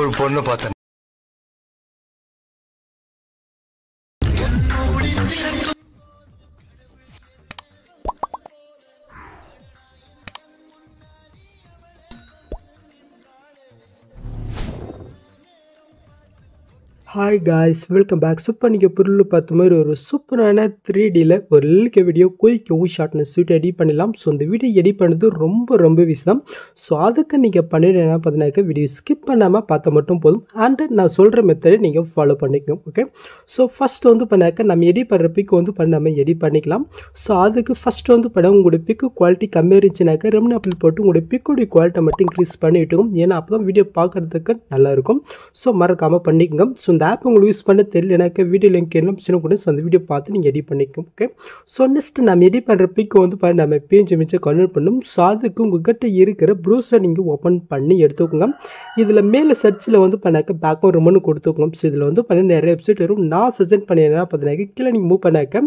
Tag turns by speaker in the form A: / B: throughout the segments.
A: ஒரு பொண்ணு பார்த்தேன் hi guys welcome back super நீங்கள் பொருள் பார்த்த மாதிரி ஒரு சூப்பரான த்ரீ டியில் ஒரு லிக்க வீடியோ குயிக்கவும் ஷார்ட்னஸ் ஸ்வீட் எடிட் பண்ணிடலாம் ஸோ இந்த வீடியோ எடிட் பண்ணது ரொம்ப ரொம்ப விஷயம் ஸோ அதுக்கு நீங்கள் என்ன பார்த்தீங்கன்னாக்க வீடியோ ஸ்கிப் பண்ணாமல் பார்த்தா மட்டும் போதும் அண்ட் நான் சொல்கிற மெத்தடை நீங்கள் ஃபாலோ பண்ணிக்கணும் ஓகே ஸோ ஃபஸ்ட்டு வந்து பண்ணாக்க நம்ம எடிட் பண்ணுற பிக்கு வந்து பண்ணாமல் நம்ம எடிட் பண்ணிக்கலாம் ஸோ அதுக்கு ஃபஸ்ட்டு வந்து பண்ண உங்களுடைய பிக்கு குவாலிட்டி கம்மியாக இருந்துச்சுனாக்கா ரெம்னு அப்பிள் போட்டு உங்களுடைய பிக்குடைய குவாலிட்டியை மட்டும் இன்க்ரீஸ் பண்ணிவிட்டுக்கும் ஏன்னா அப்போ தான் வீடியோ பார்க்குறதுக்கு நல்லாயிருக்கும் ஸோ மறக்காமல் பண்ணிக்கோங்க ஸோ இந்த ஆப் உங்களுக்கு யூஸ் பண்ண தெரியலனாக்க வீடியோ லிங்க் என்ன சின்ன கூட அந்த வீடியோ பார்த்து நீங்கள் எடிட் பண்ணிக்கும் ஓகே ஸோ நெக்ஸ்ட் நம்ம எடிட் பண்ணுற பிக் வந்து பாருங்க நம்ம பேஞ்சு மிச்சம் கன்வெர்ட் பண்ணும் ஸோ அதுக்கு உங்கள்கிட்ட இருக்கிற ப்ரௌசர் நீங்கள் ஓப்பன் பண்ணி எடுத்துக்கோங்க இதில் மேலே சர்ச்சில் வந்து பண்ணாக்க பேக்ரவுண்ட் ரொம்பனு கொடுத்துக்கோங்க ஸோ இதில் வந்து பண்ண நிறைய வெப்சைட் வரும் நான் சஜெஸ்ட் பண்ணினா பார்த்தீங்க கீழே நீங்கள் மூவ் பண்ணாக்க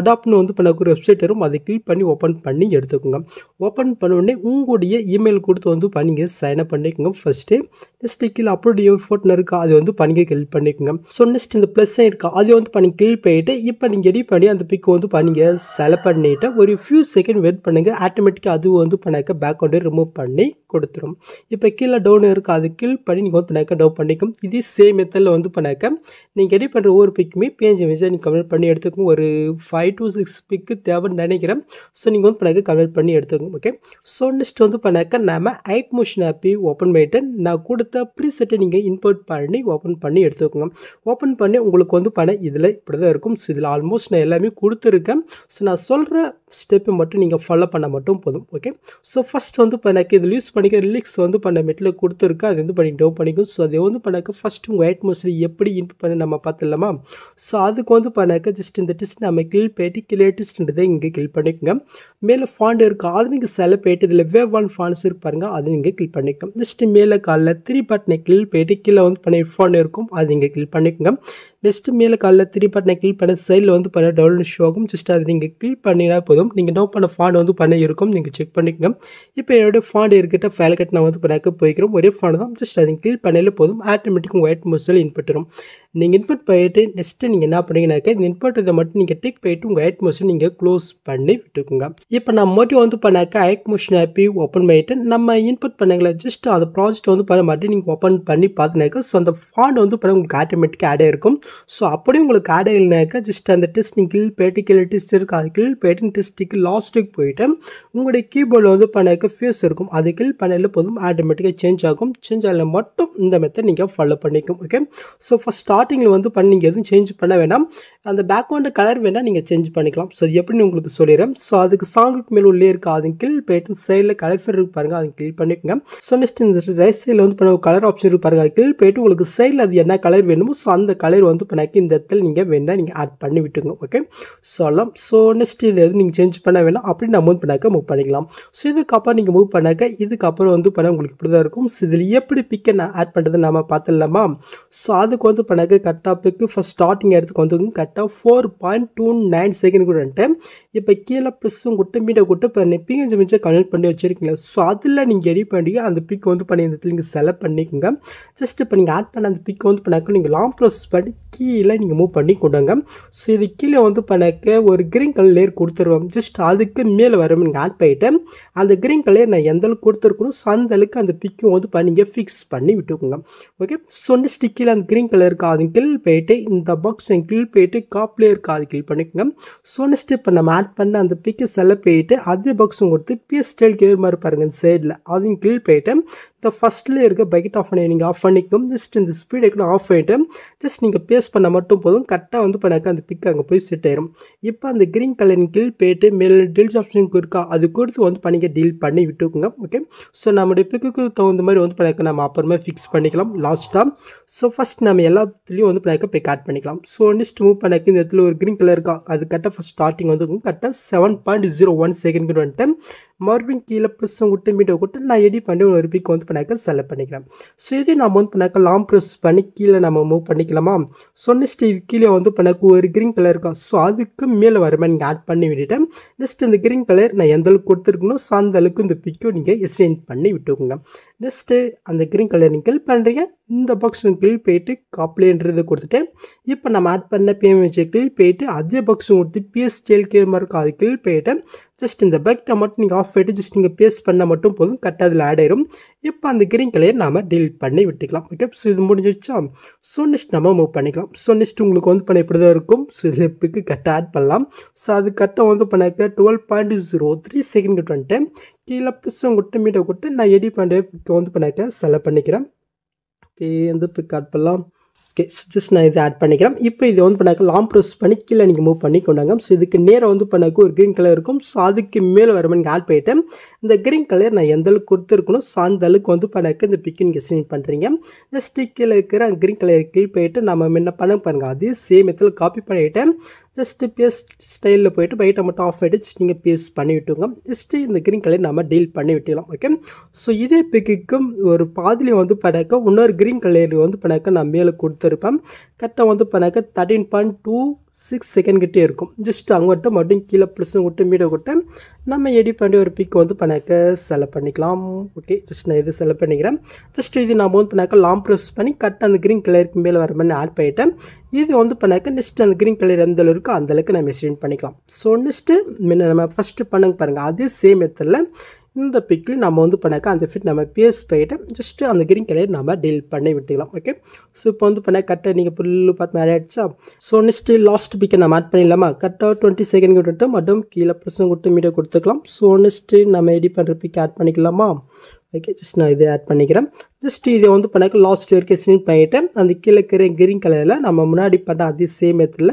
A: அடாப்ட்னு வந்து ஒரு வெப்சைட் வரும் அதை கிளிக் பண்ணி ஓப்பன் பண்ணி எடுத்துக்கோங்க ஓப்பன் பண்ண உடனே உங்களுடைய இமெயில் கொடுத்து வந்து பண்ணிங்க சைன் அப் பண்ணிக்கோங்க ஃபஸ்ட்டு நெக்ஸ்ட்டு கீழே அப்லோட் ஃபோட்டோ இருக்கா அது வந்து பண்ணிக்க ஹெல்ப் பண்ணிக்கோங்க இருக்குங்க ஸோ நெக்ஸ்ட் இந்த ப்ளஸ் இருக்கா அதை வந்து பண்ணி கிளிக் போயிட்டு இப்போ நீங்கள் எடி பண்ணி அந்த பிக் வந்து பண்ணிங்க செலக்ட் பண்ணிவிட்டு ஒரு ஃபியூ செகண்ட் வெயிட் பண்ணுங்கள் ஆட்டோமேட்டிக்காக அது வந்து பண்ணாக்க பேக்ரவுண்டை ரிமூவ் பண்ணி கொடுத்துரும் இப்போ கீழே டவுன் இருக்கா அது கில் பண்ணி நீங்கள் வந்து பண்ணாக்க டவுன் பண்ணிக்கும் இது சேம் மெத்தடில் வந்து பண்ணாக்க நீங்கள் எடி பண்ணுற ஒவ்வொரு பிக்குமே பேஞ்சு மேஜை நீங்கள் கம்ப்ளீட் பண்ணி எடுத்துக்கும் ஒரு ஃபைவ் டு சிக்ஸ் பிக்கு தேவைன்னு நினைக்கிறேன் ஸோ நீங்கள் வந்து பண்ணாக்க கம்ப்ளீட் பண்ணி எடுத்துக்கோங்க ஓகே ஸோ நெக்ஸ்ட் வந்து பண்ணாக்க நம்ம ஐட் மோஷன் ஆப்பி ஓப்பன் பண்ணிவிட்டு நான் கொடுத்த ப்ரீசெட்டை நீங்கள் இன்போர்ட் பண்ணி ஓப்பன் பண்ணி எடுத்துக்கோங்க ஓப்பன் பண்ணி உங்களுக்கு வந்து பணம் இதில் இப்படி தான் இருக்கும் ஸோ இதில் ஆல்மோஸ்ட் நான் எல்லாமே கொடுத்துருக்கேன் ஸோ நான் சொல்கிற ஸ்டெப்பு மட்டும் நீங்கள் ஃபாலோ பண்ணால் மட்டும் போதும் ஓகே ஸோ ஃபஸ்ட் வந்து இப்போ எனக்கு இதில் யூஸ் பண்ணிக்க ரிலிக்ஸ் வந்து பண்ண மெட்டில் கொடுத்துருக்கு அது வந்து பண்ணி டவுன் பண்ணிக்கும் ஸோ அதை வந்து பண்ணாக்க ஃபஸ்ட் உங்கள் அட்மாஸ்ஃபியர் எப்படி இன்புட் பண்ணி நம்ம பார்த்துடலாமா ஸோ அதுக்கு வந்து பண்ணாக்க ஜஸ்ட் இந்த டிஸ்ட் நம்ம கிளில் போயிட்டு கிளியேட்டிஸ்ட்ன்றதை இங்கே கிளிக் பண்ணிக்கோங்க மேலே ஃபாண்ட் இருக்கும் அது நீங்கள் செல போயிட்டு இதில் வேவ் ஒன் ஃபாண்ட்ஸ் இருக்கு பாருங்கள் அது நீங்கள் கிளிக் பண்ணிக்கோங்க ஜஸ்ட் மேலே காலில் த்ரீ பட்டனை கிளிக் போயிட்டு கீழே வந்து பண்ணி ஃபாண்ட் இருக்கும் அது நீங்கள் கிளிக் பண்ணிக்கோங்க லிஸ்ட் மேலே காலைல திருப்பி பட்டனை கிளிக் பண்ண சைடில் வந்து பண்ண டவுன்லோட் ஷோ ஆகும் ஜஸ்ட் அதை நீங்கள் கிளிக் பண்ணினா போதும் நீங்கள் டவுன் பண்ண ஃபாண்ட் வந்து பண்ண இருக்கும் நீங்கள் செக் பண்ணிக்கோங்க இப்போ என்னோடய ஃபாண்ட் இருக்கிட்ட ஃபைல் கட் நான் வந்து பண்ணாக்க போய்க்கிறோம் ஒரே ஃபாண்ட் தான் ஜஸ்ட் அதை கிளிக் பண்ணாலே போதும் ஆட்டோமேட்டிக் ஒயிட் மோஸில் இன்புட் வரும் நீங்கள் இன்பட் போயிட்டு நெக்ஸ்ட்டு நீங்கள் என்ன பண்ணுறீங்கனாக்கா இந்த இன்புட் இதை மட்டும் நீங்கள் டிக் போயிட்டு உங்கள் ஐட் மோஷன் நீங்கள் க்ளோஸ் பண்ணி விட்டுக்கோங்க இப்போ நான் மோட்டிவ் வந்து பண்ணாக்க ஐட் மோஷன் ஆப்பி ஓப்பன் பண்ணிவிட்டு நம்ம இன்புட் பண்ணங்களா ஜஸ்ட் அந்த ப்ராஜெக்ட் வந்து பண்ண மாட்டேன் நீங்கள் ஓப்பன் பண்ணி பார்த்துனாக்கா ஸோ அந்த ஃபாண்ட் வந்து பண்ண உங்களுக்கு ஆட்டோமேட்டிக்காக ஆடே இருக்கும் ஸோ அப்படி உங்களுக்கு ஆட் இல்லைனாக்கா ஜஸ்ட் அந்த டெஸ்ட் நீங்கள் கீழ் பேட்டி கீழே டெஸ்ட் அது கீழ் பேட்டின் டெஸ்ட்டுக்கு லாஸ்ட்டுக்கு போயிட்டு உங்களுடைய கீபோர்டில் வந்து பண்ணிக்க ஃபேஸ் இருக்கும் அது கீழ் பண்ணையில் போதும் ஆட்டோமேட்டிக்காக சேஞ்ச் ஆகும் சேஞ்ச் ஆகல மட்டும் இந்த மெத்தட் நீங்கள் ஃபாலோ பண்ணிக்கும் ஓகே ஸோ ஃபஸ்ட் ஸ்டார்டிங்கில் வந்து பண்ணி நீங்கள் எதுவும் சேஞ்ச் பண்ண வேணாம் அந்த பேக்ரவுண்டு கலர் வேணால் நீங்கள் சேஞ்ச் பண்ணிக்கலாம் ஸோ எப்படின்னு உங்களுக்கு சொல்லிடுறேன் ஸோ அதுக்கு சாங்குக்கு மேலே உள்ளே இருக்கா அது கீழ் பேட்டின் சைடில் கலர் இருக்கு பாருங்கள் அது கிளிக் பண்ணிக்கோங்க ஸோ நெக்ஸ்ட் இந்த ரைட் சைடில் வந்து பண்ண கலர் ஆப்ஷன் இருக்கு பாருங்கள் அது கீழ் போயிட்டு உங்களுக்கு சைடில் அது என்ன கலர் வேணுமோ ஸோ அந்த கலர் வந்து வந்து இப்போ இந்த இடத்துல நீங்கள் வேணால் நீங்கள் ஆட் பண்ணி விட்டுங்க ஓகே சொல்லலாம் ஸோ நெக்ஸ்ட் இது எது நீங்கள் சேஞ்ச் பண்ண வேணாம் அப்படி நான் வந்து பண்ணாக்க மூவ் பண்ணிக்கலாம் ஸோ இதுக்கப்புறம் நீங்கள் மூவ் பண்ணாக்க இதுக்கப்புறம் வந்து பண்ண உங்களுக்கு இப்படி தான் இருக்கும் ஸோ இதில் எப்படி பிக்கை நான் ஆட் பண்ணுறது நம்ம பார்த்துடலாமா ஸோ அதுக்கு வந்து பண்ணாக்க கட் ஆஃபுக்கு ஃபஸ்ட் ஸ்டார்டிங் இடத்துக்கு வந்து கரெக்டாக four point two nine second கூட இப்போ கீழே ப்ளஸ்ஸும் கூட்டு மீட்டை கூட்டு இப்போ பிக் அஞ்சு மிச்சம் கன்வெர்ட் பண்ணி வச்சுருக்கீங்களா ஸோ அதில் நீங்கள் எடி பண்ணி அந்த பிக் வந்து பண்ணி இந்த இடத்துல நீங்கள் செலக்ட் பண்ணிக்கோங்க ஜஸ்ட் இப்போ நீங்கள் ஆட் பண்ண அந்த பிக் வந்து பண்ணாக்க நீங்கள் லாங் ப்ரோசஸ் பண்ணி கீழே நீங்கள் மூவ் பண்ணி கொடுங்க ஸோ இது கீழே வந்து பண்ணக்க ஒரு க்ரீன் கலர் லேயர் கொடுத்துருவோம் ஜஸ்ட் அதுக்கு மேலே வரும் நீங்கள் ஆட் பண்ணிவிட்டு அந்த க்ரீன் கலர் நான் எந்த அளவுக்கு கொடுத்துருக்கணும் ஸோ அந்த அளவுக்கு அந்த பிக்கும் வந்து பண்ணிங்க ஃபிக்ஸ் பண்ணி விட்டுக்கோங்க ஓகே ஸோ வந்து ஸ்டிக்கில் அந்த க்ரீன் கலர் இருக்கா அது கிளில் போயிட்டு இந்த பாக்ஸ் கில் போயிட்டு காப்லேயே இருக்கா அது கில் பண்ணிக்கோங்க ஸோ வந்து ஸ்டெப் நம்ம ஆட் பண்ண அந்த பிக்கு செல்ல போயிட்டு அதே பாக்ஸும் கொடுத்து பிஎஸ் ஸ்டைல் கேர் மாதிரி பாருங்கள் சைடில் அதையும் கில் போயிட்டு இந்த ஃபஸ்ட்டில் இருக்க பக்கெட் ஆஃப் பண்ணி நீங்கள் ஆஃப் பண்ணிக்கும் ஜஸ்ட் இந்த ஸ்பீடை எக்கணும் ஆஃப் ஆகிட்டு ஜஸ்ட் நீங்கள் பேஸ்ட் பண்ணால் மட்டும் போதும் கரெக்டாக வந்து பண்ணாக்க அந்த பிக் அங்கே போய் செட் ஆயிரும் இப்போ அந்த க்ரீன் கலரின் கீழ் போயிட்டு மேல் டீல்ஸ் ஆப்ஷன் இருக்கா அது கொடுத்து வந்து பண்ணிக்க டீல் பண்ணி விட்டுக்கோங்க ஓகே ஸோ நம்முடைய பிக்குக்கு தகுந்த மாதிரி வந்து பண்ணாக்க நம்ம அப்புறமா ஃபிக்ஸ் பண்ணிக்கலாம் லாஸ்ட்டாக ஸோ ஃபஸ்ட் நம்ம எல்லாத்துலேயும் வந்து பண்ணாக்க பிக் ஆட் பண்ணிக்கலாம் ஸோ நெக்ஸ்ட் மூவ் பண்ணாக்க இந்த இடத்துல ஒரு க்ரீன் கலர் இருக்கா அது கரெக்டாக ஃபஸ்ட் ஸ்டார்டிங் வந்து கரெக்டாக seven point zero one second வந்துட்டு மறுபடியும் கீழே ப்ரெஸ்ஸும் விட்டு மீட்டை விட்டு நான் எடிட் பண்ணி ஒரு பிக் வந்து பண்ணாக்க செலக்ட் பண்ணிக்கிறேன் ஸோ இதையும் நம்ம வந்து பண்ணாக்க லாங் ப்ரெஸ் பண்ணி கீழே நம்ம மூவ் பண்ணிக்கலாமா சொன்ன ஸ்டீவ் கீழே வந்து பண்ணாக்க ஒரு க்ரீன் கலர் இருக்கா ஸோ அதுக்கு மேலே வர மாதிரி நீங்கள் ஆட் பண்ணி விட்டுட்டேன் ஜஸ்ட் இந்த க்ரீன் கலர் நான் எந்த அளவுக்கு கொடுத்துருக்கணும் ஸோ அந்த அளவுக்கு இந்த பிக்கும் நீங்கள் எக்ஸ்டெண்ட் பண்ணி விட்டுக்கோங்க ஜஸ்ட்டு அந்த க்ரீன் கலர் நீங்கள் கிளிக் பண்ணுறீங்க இந்த பாக்ஸ் கிளிக் போயிட்டு காப்லேன்றதை கொடுத்துட்டு இப்போ நம்ம ஆட் பண்ண பிஎம்ஹெச்சை கிளிக் போயிட்டு அதே பாக்ஸ் கொடுத்து பிஎஸ் ஸ்டைல் கேமர் அது கிளிக் போயிட்டு ஜஸ்ட் இந்த பெக்டை மட்டும் நீங்கள் ஆஃப் ஆகிட்டு ஜஸ்ட் நீங்கள் பேஸ்ட் பண்ணால் மட்டும் போதும் கரெக்டாக அதில் ஆட் ஆயிரும் இப்போ அந்த க்ரீன் கலையை நாம் டெலிட் பண்ணி விட்டுக்கலாம் ஓகே ஸோ இது முடிஞ்சிச்சா ஸோ நெக்ஸ்ட் நம்ம மூவ் பண்ணிக்கலாம் ஸோ நெக்ஸ்ட் உங்களுக்கு வந்து பண்ண இப்படி தான் இருக்கும் ஸோ இதில் கரெக்டாக ஆட் பண்ணலாம் ஸோ அது கரெக்டாக வந்து பண்ணாக்க twelve point zero three second கிட்ட வந்துட்டு கீழே ப்ளஸ் உங்கள்கிட்ட மீட்டை கொட்டு நான் எடி பண்ணுறதுக்கு வந்து பண்ணாக்க செலக்ட் பண்ணிக்கிறேன் ஓகே எந்த பிக் ஆட் பண்ணலாம் ஓகே ஜஸ்ட் நான் இதை ஆட் பண்ணிக்கிறேன் இப்போ இதை வந்து பண்ணாக்க லாங் ப்ரெஸ் பண்ணி கீழே நீங்கள் மூவ் பண்ணி கொண்டாங்க ஸோ இதுக்கு நேராக வந்து பண்ணாக்க ஒரு க்ரீன் கலர் இருக்கும் ஸோ அதுக்கு மேலே வர மாதிரி ஆட் பண்ணிவிட்டு இந்த க்ரீன் கலர் நான் எந்த அளவுக்கு கொடுத்துருக்கணும் ஸோ அந்த அளவுக்கு வந்து பண்ணாக்க இந்த பிக்கு நீங்கள் சென்ட் பண்ணுறீங்க இந்த ஸ்டிக்கில் இருக்கிற க்ரீன் கலர் கீழ் போயிட்டு நம்ம முன்ன பண்ண பாருங்கள் அதே சேம் இதில் காப்பி பண்ணிவிட்டு ஜஸ்ட்டு பேஸ்ட் ஸ்டைலில் போயிட்டு பைட்டை மட்டும் ஆஃப் ஆகிடுச்சு நீங்கள் பேஸ்ட் பண்ணி விட்டுங்க ஜஸ்ட்டு இந்த க்ரீன் கலர் நம்ம டீல் பண்ணி விட்டுலாம் ஓகே ஸோ இதே பிக்குக்கும் ஒரு பாதிலையும் வந்து பண்ணாக்க இன்னொரு க்ரீன் கலர் வந்து பண்ணாக்க நான் மேலே கொடுத்து கொடுத்துருப்பேன் கரெக்டாக வந்து பண்ணாக்க thirteen point two six second இருக்கும் ஜஸ்ட் அங்கிட்ட மறுபடியும் கீழே ப்ளஸும் விட்டு மீட விட்டு நம்ம எடிட் பண்ணி ஒரு பிக் வந்து பண்ணாக்க செலக்ட் பண்ணிக்கலாம் ஓகே ஜஸ்ட் நான் இது செலக்ட் பண்ணிக்கிறேன் ஜஸ்ட் இது நம்ம வந்து பண்ணாக்க லாங் ப்ரெஸ் பண்ணி கரெக்டாக அந்த க்ரீன் கலருக்கு மேலே வர மாதிரி ஆட் பண்ணிவிட்டேன் இது வந்து பண்ணாக்க நெக்ஸ்ட் அந்த க்ரீன் கலர் எந்த அளவுக்கு அந்தளவுக்கு நம்ம எக்ஸ்டெண்ட் பண்ணிக்கலாம் ஸோ நெக்ஸ்ட்டு நம்ம ஃபஸ்ட்டு பண்ணுங்க பாருங்கள் அதே சேம் மெத்தடில் இந்த பிக்கில் நம்ம வந்து பண்ணாக்கா அந்த ஃபிட் நம்ம பேஸ் போயிட்டு ஜஸ்ட்டு அந்த கிரீன் கலர் நம்ம டீல் பண்ணி விட்டுக்கலாம் ஓகே ஸோ இப்போ வந்து பண்ணால் கரெக்டாக நீங்கள் புல்லு பார்த்து மேலே ஆகிடுச்சா ஸோ நெக்ஸ்ட்டு லாஸ்ட் பிக்கை நம்ம ஆட் பண்ணிடலாமா கரெக்டாக டுவெண்ட்டி செகண்ட் கொடுத்துட்டு மட்டும் கீழே ப்ரெஸ்ஸும் கொடுத்து மீடியோ கொடுத்துக்கலாம் ஸோ நெக்ஸ்ட்டு நம்ம எடி பண்ணுற பிக் ஆட் பண்ணிக்கலாமா ஓகே ஜஸ்ட் நான் இதை ஆட் பண்ணிக்கிறேன் ஜஸ்ட் இதை வந்து பண்ணாக்க லாஸ்ட் வரைக்கும் ஸ்னிப் பண்ணிவிட்டு அந்த கீழே இருக்கிற கிரீன் கலரில் நம்ம முன்னாடி பண்ண அதே சேம் இடத்துல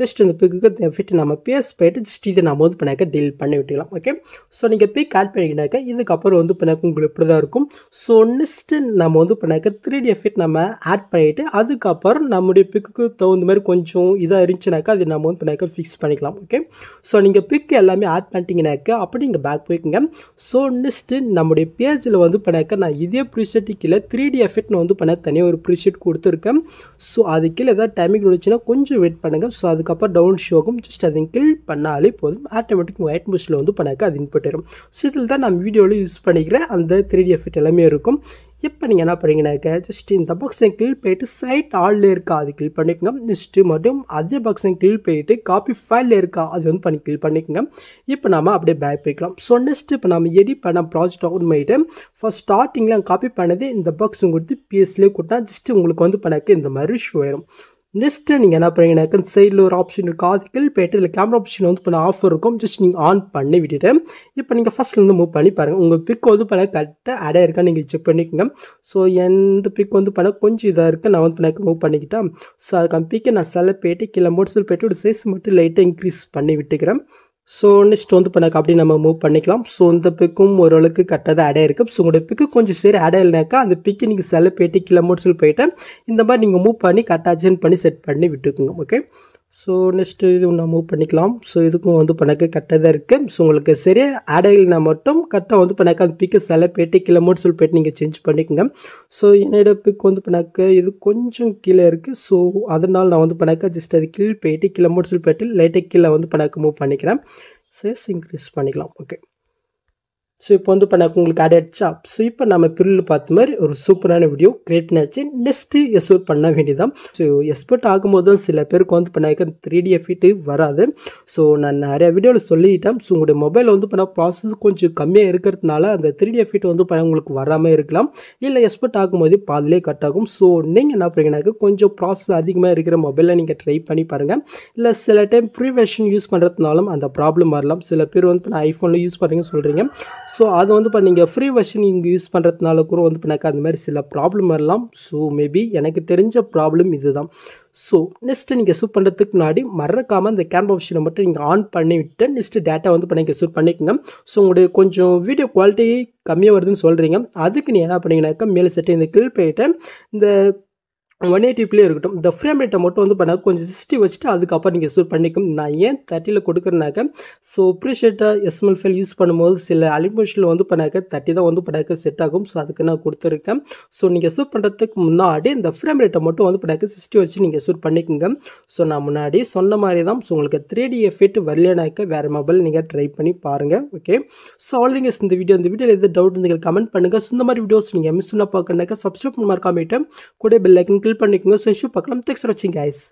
A: ஜஸ்ட் இந்த பிக்குக்கு ஃபிட் நம்ம பேஸ் போயிட்டு ஜஸ்ட் இதை நம்ம வந்து பண்ணாக்க டீல் பண்ணி விட்டுக்கலாம் ஓகே ஸோ நீங்கள் பிக் ஆட் பண்ணிக்கினாக்க இதுக்கப்புறம் வந்து பண்ணாக்க உங்களுக்கு இப்படி தான் இருக்கும் ஸோ நெக்ஸ்ட்டு நம்ம வந்து பண்ணாக்க த்ரீ டி எஃபெக்ட் நம்ம ஆட் பண்ணிவிட்டு அதுக்கப்புறம் நம்முடைய பிக்குக்கு தகுந்த மாதிரி கொஞ்சம் இதாக இருந்துச்சுனாக்கா அது நம்ம வந்து பண்ணாக்க ஃபிக்ஸ் பண்ணிக்கலாம் ஓகே ஸோ நீங்கள் பிக் எல்லாமே ஆட் பண்ணிட்டீங்கனாக்க அப்படி நீங்கள் பேக் போய்க்குங்க ஸோ நெக்ஸ்ட்டு நம்முடைய பேஜில் வந்து பண்ணாக்க நான் இதே ப்ரீசெட்டிக்கு கீழே த்ரீ டி எஃபெக்ட்னு வந்து பண்ண தனியாக ஒரு ப்ரிஷீட் கொடுத்துருக்கேன் ஸோ அது கீழே ஏதாவது டைமிங் வந்துச்சுன்னா கொஞ்சம் வெயிட் பண்ணுங்கள் ஸோ அதுக்கப்புறம் டவுன் ஷோக்கும் ஜஸ்ட் அதை கீழ் பண்ணாலே போதும் ஆட்டோமேட்டிக் ஒயிட் மிஷினில் வந்து பண்ணாக்க அது இன்புட் வரும் ஸோ இதில் தான் நான் வீடியோவில் யூஸ் பண்ணிக்கிறேன் அந்த த்ரீ டி எஃபெக்ட் எல்லாமே இருக்கும் இப்போ நீங்கள் என்ன பண்ணுறீங்கனாக்க ஜஸ்ட் இந்த பாக்ஸை கிளிக் போயிட்டு சைட் ஆளில் இருக்கா அது கிளிக் பண்ணிக்கோங்க நெக்ஸ்ட்டு மட்டும் அதே பக்ஸையும் கிளிக் போயிட்டு காப்பி ஃபைலில் இருக்கா அது வந்து பண்ணி கிளிக் பண்ணிக்கோங்க இப்போ நம்ம அப்படியே பேக் போய்க்கலாம் ஸோ நெக்ஸ்ட் இப்போ நம்ம எடிட் பண்ண ப்ராஜெக்ட் ஓப்பன் பண்ணிவிட்டு ஃபஸ்ட் ஸ்டார்டிங்கில் காப்பி பண்ணது இந்த பக்ஸ் கொடுத்து பிஎஸ்லேயே கொடுத்தா ஜஸ்ட் உங்களுக்கு வந்து பண்ணக்கு இந்த மாதிரி ஷோ ஆயிரும் நெக்ஸ்ட்டு நீங்கள் என்ன பண்ணுறீங்கனாக்கா சைடில் ஒரு ஆப்ஷன் இருக்கும் அதுக்குள் போய்ட்டு இதில் கேமரா ஆப்ஷன் வந்து பண்ண ஆஃபர் இருக்கும் ஜஸ்ட் நீங்கள் ஆன் பண்ணி விட்டுட்டு இப்போ நீங்கள் ஃபஸ்ட்லேருந்து மூவ் பண்ணி பாருங்கள் உங்கள் பிக் வந்து பண்ண கரெக்டாக அடையாக இருக்கா நீங்கள் செக் பண்ணிக்கோங்க ஸோ எந்த பிக் வந்து பண்ண கொஞ்சம் இதாக இருக்குது நான் வந்து எனக்கு மூவ் பண்ணிக்கிட்டேன் ஸோ அதுக்கான பிக்கை நான் செல்ல போய்ட்டு கீழே மோட்ஸில் போய்ட்டு ஒரு சைஸ் மட்டும் லைட்டாக இன்க்ரீஸ் பண்ணி விட்டுக்கிறேன் ஸோ நெக்ஸ்ட் வந்து இப்போ அப்படி நம்ம மூவ் பண்ணிக்கலாம் ஸோ இந்த பிக்கும் ஓரளவுக்கு கரெக்டாக தான் ஆடே இருக்குது ஸோ உங்களோட பிக்கு கொஞ்சம் சரி ஆடே இல்லைனாக்கா அந்த பிக்கு நீங்கள் செல்ல பேட்டி கிலோமீட்டர்ஸில் போயிட்டு இந்த மாதிரி நீங்கள் மூவ் பண்ணி கரெக்டாக அட்ஜென்ட் பண்ணி செட் பண்ணி விட்டுக்குங்க ஓகே ஸோ நெக்ஸ்ட்டு இது நான் மூவ் பண்ணிக்கலாம் ஸோ இதுக்கும் வந்து பணக்க கரெக்டாக தான் இருக்குது ஸோ உங்களுக்கு சரி ஆட் மட்டும் கரெக்டாக வந்து பண்ணாக்க அந்த பிக்கு சில பேட்டி கிலோ மோட் சொல்லி போய்ட்டு நீங்கள் சேஞ்ச் பண்ணிக்கோங்க ஸோ என்னோடய பிக் வந்து பணக்க இது கொஞ்சம் கீழே இருக்குது ஸோ அதனால் நான் வந்து பணக்க ஜஸ்ட் அது கீழே போய்ட்டு கிலோ மோட் சொல்லி போய்ட்டு லைட்டை கீழே வந்து பணக்க மூவ் பண்ணிக்கிறேன் சேஸ் இன்க்ரீஸ் பண்ணிக்கலாம் ஓகே ஸோ இப்போ வந்து இப்போ நான் உங்களுக்கு ஆட் ஆச்சா ஸோ இப்போ நம்ம பிரிவில் பார்த்த மாதிரி ஒரு சூப்பரான வீடியோ கிரியேட் ஆச்சு நெக்ஸ்ட்டு எஸ்போர்ட் பண்ண வேண்டியதான் ஸோ எக்ஸ்போர்ட் ஆகும்போது சில பேருக்கு வந்து இப்போ நான் த்ரீ டி எஃபிட்டு வராது ஸோ நான் நிறையா வீடியோவில் சொல்லிட்டேன் ஸோ உங்களுடைய மொபைலில் வந்து இப்போ ப்ராசஸ் கொஞ்சம் கம்மியாக இருக்கிறதுனால அந்த த்ரீ டி எஃபிட் வந்து இப்போ உங்களுக்கு வராமல் இருக்கலாம் இல்லை எக்ஸ்போர்ட் ஆகும்போது பாதிலே கட் ஆகும் ஸோ நீங்கள் என்ன பண்ணுறீங்கனாக்க கொஞ்சம் ப்ராசஸ் அதிகமாக இருக்கிற மொபைலில் நீங்கள் ட்ரை பண்ணி பாருங்கள் இல்லை சில டைம் ப்ரீவேஷன் யூஸ் பண்ணுறதுனாலும் அந்த ப்ராப்ளம் வரலாம் சில பேர் வந்து இப்போ நான் ஐஃபோனில் யூஸ் பண்ணுறீங்கன்னு சொல்கிறீங்க ஸோ அது வந்து இப்போ நீங்கள் ஃப்ரீ வெர்ஷன் இங்கே யூஸ் பண்ணுறதுனால கூட வந்து இப்போ எனக்கு அந்த மாதிரி சில ப்ராப்ளம் வரலாம் ஸோ மேபி எனக்கு தெரிஞ்ச ப்ராப்ளம் இதுதான் ஸோ நெக்ஸ்ட்டு நீங்கள் சூட் பண்ணுறதுக்கு முன்னாடி மறக்காமல் அந்த கேமரா ஆப்ஷனை மட்டும் நீங்கள் ஆன் பண்ணிவிட்டு நெக்ஸ்ட்டு டேட்டா வந்து இப்போ நீங்கள் ஷூட் பண்ணிக்கோங்க ஸோ உங்களுக்கு கொஞ்சம் வீடியோ குவாலிட்டி கம்மியாக வருதுன்னு சொல்கிறீங்க அதுக்கு நீ என்ன பண்ணீங்கன்னாக்கா மேலே செட்டு இந்த கிளிப் போயிட்டு இந்த ஒன் எயிட்டி பிளே இருக்கட்டும் இந்த ஃப்ரேம் ரேட்டை மட்டும் வந்து பண்ணால் கொஞ்சம் சிக்ஸ்டி வச்சுட்டு அதுக்கப்புறம் நீங்கள் சூட் பண்ணிக்கும் நான் ஏன் தேர்ட்டியில் கொடுக்குறேனாக்க ஸோ ப்ரிஷேட்டாக எஸ்எம்எல் ஃபைல் யூஸ் பண்ணும்போது சில அலிமோஷனில் வந்து பண்ணாக்க தேர்ட்டி தான் வந்து பண்ணாக்க செட் ஆகும் ஸோ அதுக்கு நான் கொடுத்துருக்கேன் ஸோ நீங்கள் சூட் பண்ணுறதுக்கு முன்னாடி இந்த ஃப்ரேம் ரேட்டை மட்டும் வந்து பண்ணாக்க சிக்ஸ்டி வச்சு நீங்கள் சூட் பண்ணிக்கோங்க ஸோ நான் முன்னாடி சொன்ன மாதிரி தான் ஸோ உங்களுக்கு த்ரீ டி எஃபெக்ட் வரலனாக்க வேறு மொபைல் நீங்கள் ட்ரை பண்ணி பாருங்கள் ஓகே ஸோ அவ்வளோதிங்க இந்த வீடியோ இந்த வீடியோவில் எது டவுட் நீங்கள் கமெண்ட் பண்ணுங்கள் ஸோ இந்த மாதிரி வீடியோஸ் நீங்கள் மிஸ் பண்ண பார்க்கணுனாக்க சப்ஸ்கிரைப் பண்ண மறக்காமட்டேன் கூட பெல் கிளிக் பண்ணிக்கோங்க ஸோ இஷ்யூ பார்க்கலாம் தேங்க்ஸ் ஃபார் வாட்சிங் கைஸ்